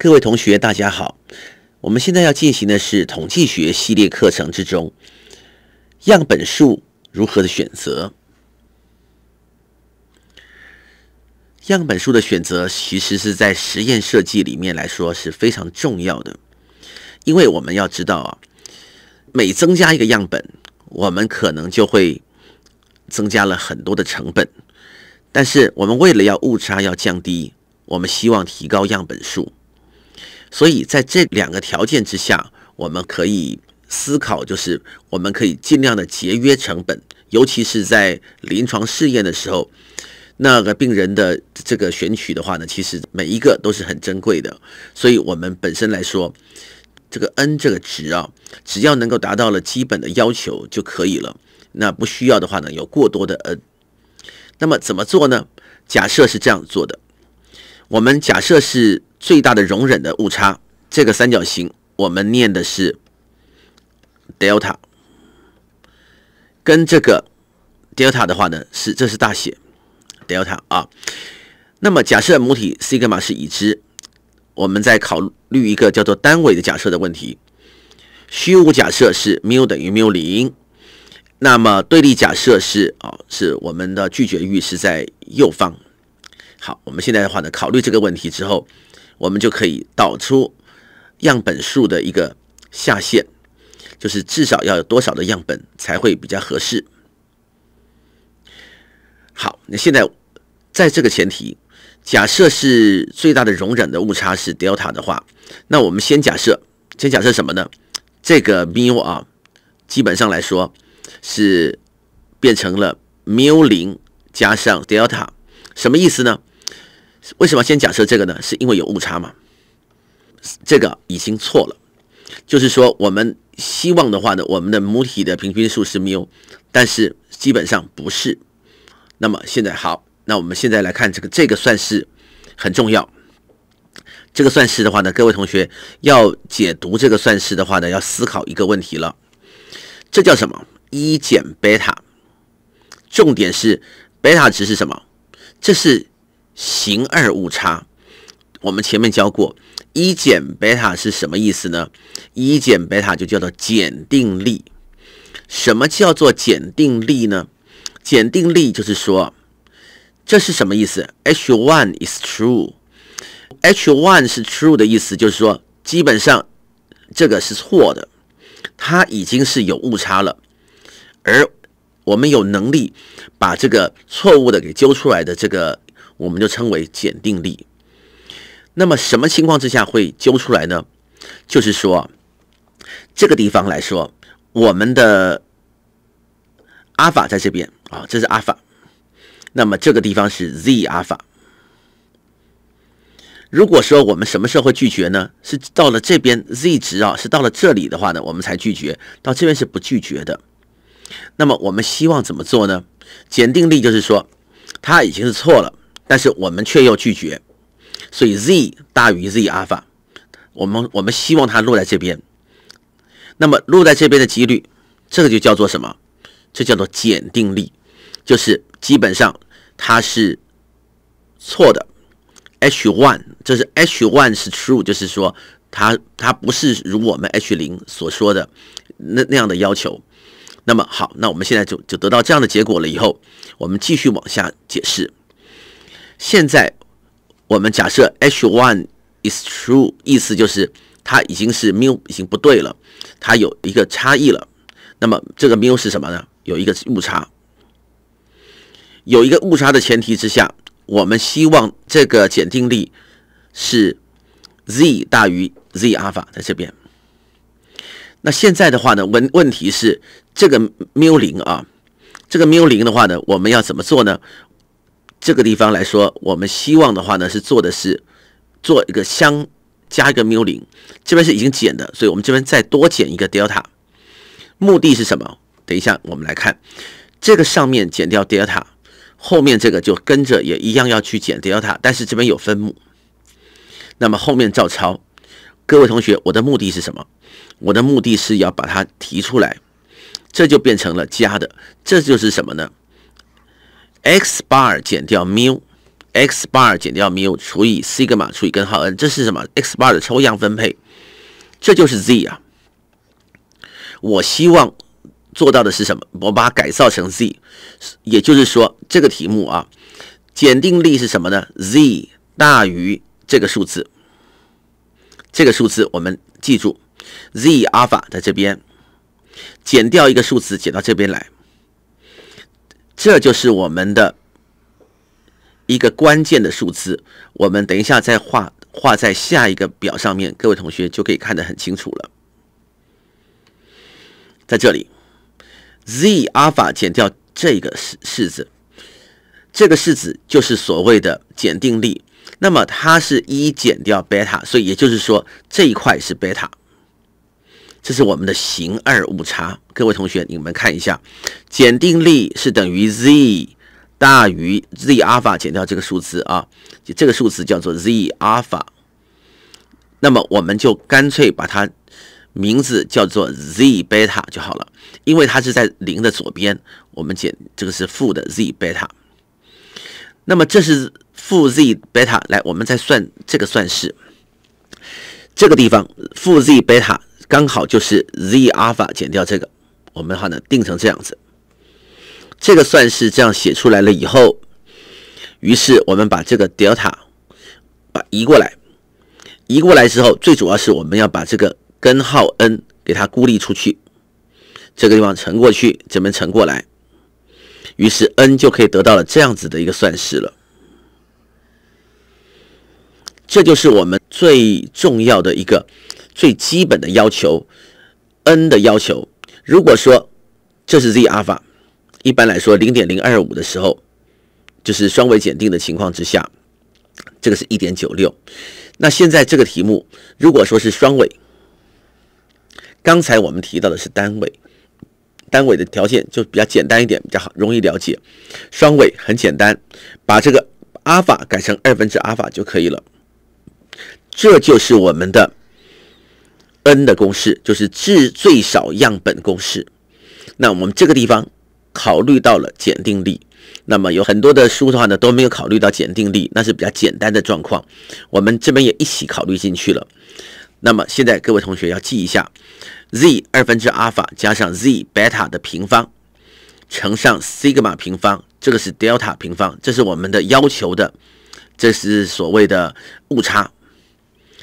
各位同学，大家好！我们现在要进行的是统计学系列课程之中样本数如何的选择。样本数的选择其实是在实验设计里面来说是非常重要的，因为我们要知道啊，每增加一个样本，我们可能就会增加了很多的成本。但是我们为了要误差要降低，我们希望提高样本数。所以，在这两个条件之下，我们可以思考，就是我们可以尽量的节约成本，尤其是在临床试验的时候，那个病人的这个选取的话呢，其实每一个都是很珍贵的。所以，我们本身来说，这个 n 这个值啊，只要能够达到了基本的要求就可以了。那不需要的话呢，有过多的 n。那么怎么做呢？假设是这样做的。我们假设是最大的容忍的误差，这个三角形我们念的是 delta，跟这个 delta 的话呢是这是大写 delta 啊。那么假设母体 sigma 是已知，我们在考虑一个叫做单尾的假设的问题。虚无假设是 mu 等于 mu 零，那么对立假设是啊是我们的拒绝域是在右方。好，我们现在的话呢，考虑这个问题之后，我们就可以导出样本数的一个下限，就是至少要有多少的样本才会比较合适。好，那现在在这个前提，假设是最大的容忍的误差是 delta 的话，那我们先假设，先假设什么呢？这个 mu 啊，基本上来说是变成了 mu 零加上 delta，什么意思呢？为什么先假设这个呢？是因为有误差嘛？这个已经错了，就是说我们希望的话呢，我们的母体的平均数是缪，但是基本上不是。那么现在好，那我们现在来看这个，这个算是很重要。这个算式的话呢，各位同学要解读这个算式的话呢，要思考一个问题了。这叫什么？一减贝塔。重点是贝塔值是什么？这是。型二误差，我们前面教过，一减贝塔是什么意思呢？一减贝塔就叫做检定力。什么叫做检定力呢？检定力就是说，这是什么意思？H one is true，H one 是 true 的意思就是说，基本上这个是错的，它已经是有误差了，而我们有能力把这个错误的给揪出来的这个。我们就称为检定力。那么什么情况之下会揪出来呢？就是说，这个地方来说，我们的阿尔法在这边啊，这是阿尔法。那么这个地方是 z 阿尔法。如果说我们什么时候会拒绝呢？是到了这边 z 值啊，是到了这里的话呢，我们才拒绝。到这边是不拒绝的。那么我们希望怎么做呢？检定力就是说，它已经是错了。但是我们却又拒绝，所以 z 大于 z 阿尔法，我们我们希望它落在这边，那么落在这边的几率，这个就叫做什么？这叫做检定力，就是基本上它是错的。H one，就是 H one 是 true，就是说它它不是如我们 H 零所说的那那样的要求。那么好，那我们现在就就得到这样的结果了。以后我们继续往下解释。现在我们假设 H one is true，意思就是它已经是 mu 已经不对了，它有一个差异了。那么这个 mu 是什么呢？有一个误差，有一个误差的前提之下，我们希望这个检定力是 Z 大于 Z 阿尔法，在这边。那现在的话呢，问问题是这个 mu 零啊，这个 mu 零的话呢，我们要怎么做呢？这个地方来说，我们希望的话呢是做的是做一个相加一个 mu 零，这边是已经减的，所以我们这边再多减一个 delta。目的是什么？等一下我们来看，这个上面减掉 delta，后面这个就跟着也一样要去减 delta，但是这边有分母，那么后面照抄。各位同学，我的目的是什么？我的目的是要把它提出来，这就变成了加的，这就是什么呢？x bar 减掉缪，x bar 减掉缪除以西格玛除以根号 n，这是什么？x bar 的抽样分配，这就是 z 啊。我希望做到的是什么？我把它改造成 z，也就是说，这个题目啊，检定力是什么呢？z 大于这个数字，这个数字我们记住，z alpha 在这边，减掉一个数字，减到这边来。这就是我们的一个关键的数字，我们等一下再画，画在下一个表上面，各位同学就可以看得很清楚了。在这里，z 阿尔法减掉这个式式子，这个式子就是所谓的减定力，那么它是一减掉贝塔，所以也就是说这一块是贝塔。这是我们的形二误差，各位同学，你们看一下，减定力是等于 z 大于 z 阿尔法减掉这个数字啊，就这个数字叫做 z 阿尔法，那么我们就干脆把它名字叫做 z 贝塔就好了，因为它是在零的左边，我们减这个是负的 z 贝塔。那么这是负 z 贝塔，来，我们再算这个算式，这个地方负 z 贝塔。刚好就是 z alpha 减掉这个，我们的话呢定成这样子，这个算式这样写出来了以后，于是我们把这个 delta 把移过来，移过来之后，最主要是我们要把这个根号 n 给它孤立出去，这个地方乘过去怎么乘过来，于是 n 就可以得到了这样子的一个算式了，这就是我们最重要的一个。最基本的要求，n 的要求，如果说这是 z 阿法，一般来说零点零二五的时候，就是双尾检定的情况之下，这个是一点九六。那现在这个题目如果说是双尾，刚才我们提到的是单尾，单尾的条件就比较简单一点，比较好容易了解。双尾很简单，把这个阿尔法改成二分之阿尔法就可以了。这就是我们的。n 的公式就是至最少样本公式。那我们这个地方考虑到了检定力，那么有很多的书的话呢都没有考虑到检定力，那是比较简单的状况。我们这边也一起考虑进去了。那么现在各位同学要记一下，z 二分之阿尔法加上 z 贝塔的平方乘上西格玛平方，这个是德尔塔平方，这是我们的要求的，这是所谓的误差。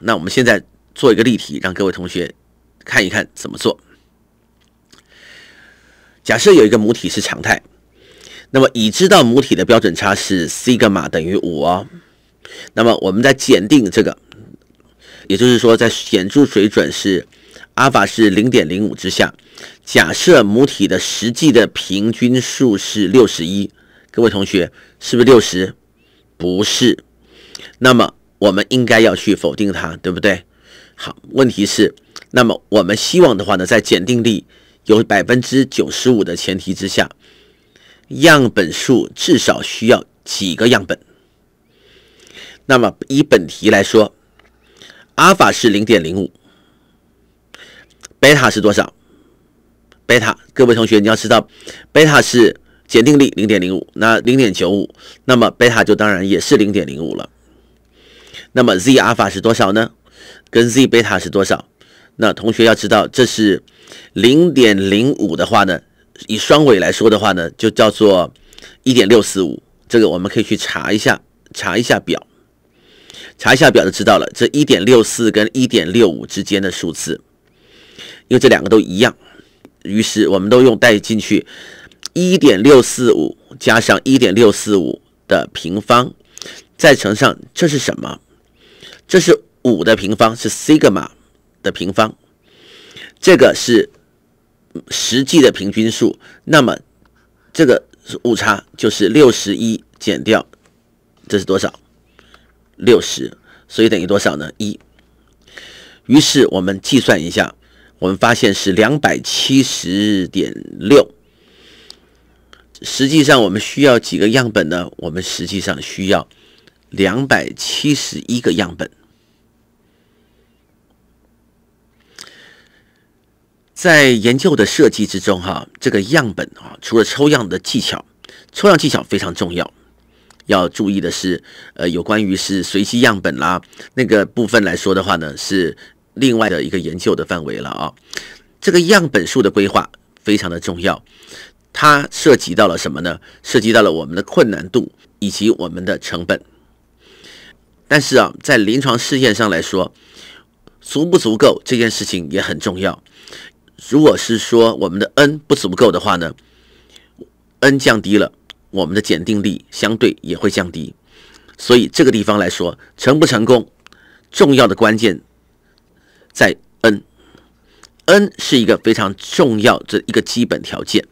那我们现在。做一个例题，让各位同学看一看怎么做。假设有一个母体是常态，那么已知道母体的标准差是西格玛等于五哦。那么我们在检定这个，也就是说在显著水准是阿尔法是零点零五之下，假设母体的实际的平均数是六十一，各位同学是不是六十？不是，那么我们应该要去否定它，对不对？好，问题是，那么我们希望的话呢，在检定力有百分之九十五的前提之下，样本数至少需要几个样本？那么以本题来说，阿尔法是零点零五，贝塔是多少？贝塔，各位同学你要知道，贝塔是检定力零点零五，那零点九五，那么贝塔就当然也是零点零五了。那么 Z 阿尔法是多少呢？跟 z 贝塔是多少？那同学要知道，这是零点零五的话呢，以双尾来说的话呢，就叫做一点六四五。这个我们可以去查一下，查一下表，查一下表就知道了。这一点六四跟一点六五之间的数字，因为这两个都一样，于是我们都用带进去，一点六四五加上一点六四五的平方，再乘上这是什么？这是。五的平方是西格玛的平方，这个是实际的平均数。那么这个是误差，就是六十一减掉，这是多少？六十，所以等于多少呢？一。于是我们计算一下，我们发现是两百七十点六。实际上，我们需要几个样本呢？我们实际上需要两百七十一个样本。在研究的设计之中，哈，这个样本啊，除了抽样的技巧，抽样技巧非常重要。要注意的是，呃，有关于是随机样本啦那个部分来说的话呢，是另外的一个研究的范围了啊。这个样本数的规划非常的重要，它涉及到了什么呢？涉及到了我们的困难度以及我们的成本。但是啊，在临床试验上来说，足不足够这件事情也很重要。如果是说我们的 n 不足够的话呢，n 降低了，我们的检定力相对也会降低，所以这个地方来说成不成功，重要的关键在 n，n 是一个非常重要的一个基本条件。